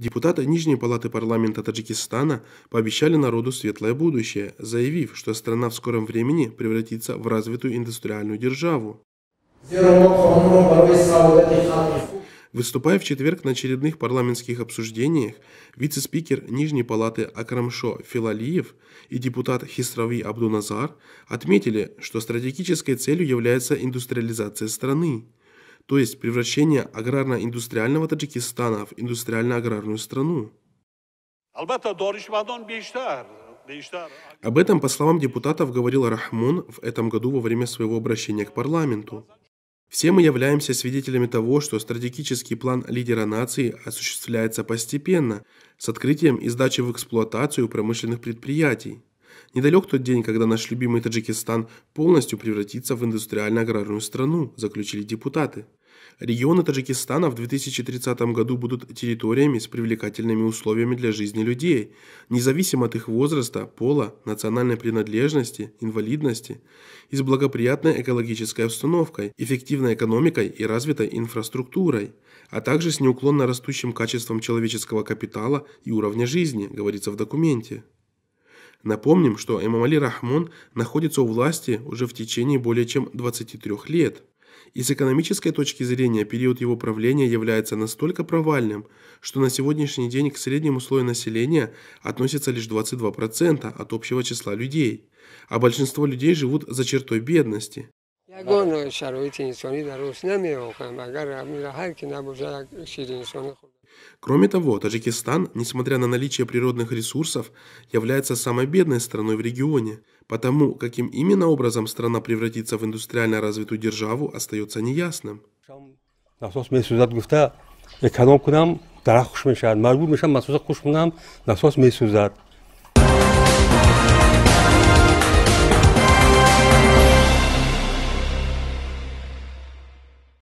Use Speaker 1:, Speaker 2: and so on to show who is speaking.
Speaker 1: депутаты Нижней Палаты парламента Таджикистана пообещали народу светлое будущее, заявив, что страна в скором времени превратится в развитую индустриальную державу. Выступая в четверг на очередных парламентских обсуждениях, вице-спикер Нижней палаты Акрамшо Филалиев и депутат Хисрави Абдуназар отметили, что стратегической целью является индустриализация страны то есть превращение аграрно-индустриального Таджикистана в индустриально-аграрную страну. Об этом, по словам депутатов, говорил Рахмон в этом году во время своего обращения к парламенту. Все мы являемся свидетелями того, что стратегический план лидера нации осуществляется постепенно, с открытием и сдачей в эксплуатацию промышленных предприятий. Недалек тот день, когда наш любимый Таджикистан полностью превратится в индустриально-аграрную страну, заключили депутаты. Регионы Таджикистана в 2030 году будут территориями с привлекательными условиями для жизни людей, независимо от их возраста, пола, национальной принадлежности, инвалидности, и с благоприятной экологической обстановкой, эффективной экономикой и развитой инфраструктурой, а также с неуклонно растущим качеством человеческого капитала и уровня жизни, говорится в документе. Напомним, что Эмамали Рахмон находится у власти уже в течение более чем 23 лет – и с экономической точки зрения период его правления является настолько провальным, что на сегодняшний день к среднему слою населения относится лишь 22% от общего числа людей, а большинство людей живут за чертой бедности. Кроме того, Таджикистан, несмотря на наличие природных ресурсов, является самой бедной страной в регионе. Потому, каким именно образом страна превратится в индустриально развитую державу, остается неясным. Эконом кунам, дарах хуш насос мешузад.